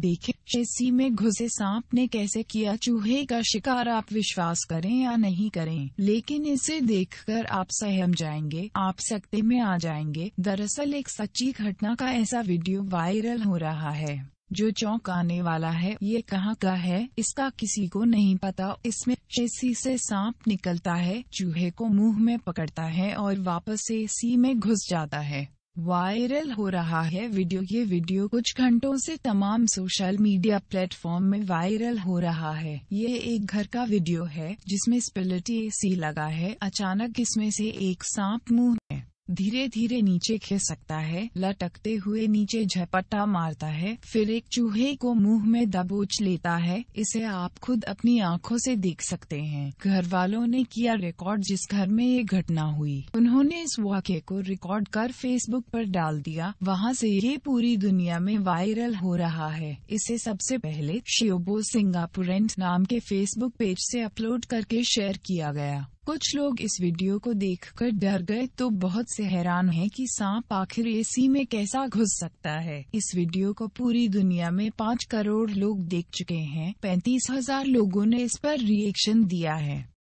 देखे शेसी में घुसे सांप ने कैसे किया चूहे का शिकार आप विश्वास करें या नहीं करें लेकिन इसे देखकर आप सहम जाएंगे आप सकते में आ जाएंगे दरअसल एक सच्ची घटना का ऐसा वीडियो वायरल हो रहा है जो चौंक आने वाला है ये कहाँ का है इसका किसी को नहीं पता इसमें शेसी से सांप निकलता है चूहे को मुंह में पकड़ता है और वापस एसी में घुस जाता है वायरल हो रहा है वीडियो ये वीडियो कुछ घंटों से तमाम सोशल मीडिया प्लेटफॉर्म में वायरल हो रहा है ये एक घर का वीडियो है जिसमें स्पिलिटी एसी लगा है अचानक इसमें से एक सांप मुंह धीरे धीरे नीचे खिस सकता है लटकते हुए नीचे झपट्टा मारता है फिर एक चूहे को मुंह में दबोच लेता है इसे आप खुद अपनी आंखों से देख सकते हैं घर वालों ने किया रिकॉर्ड जिस घर में ये घटना हुई उन्होंने इस वाक्य को रिकॉर्ड कर फेसबुक पर डाल दिया वहाँ से ये पूरी दुनिया में वायरल हो रहा है इसे सबसे पहले शिवबो सिंगापुरेंट नाम के फेसबुक पेज ऐसी अपलोड करके शेयर किया गया कुछ लोग इस वीडियो को देखकर डर गए तो बहुत से हैरान हैं कि सांप आखिर एसी में कैसा घुस सकता है इस वीडियो को पूरी दुनिया में पाँच करोड़ लोग देख चुके हैं पैंतीस हजार लोगों ने इस पर रिएक्शन दिया है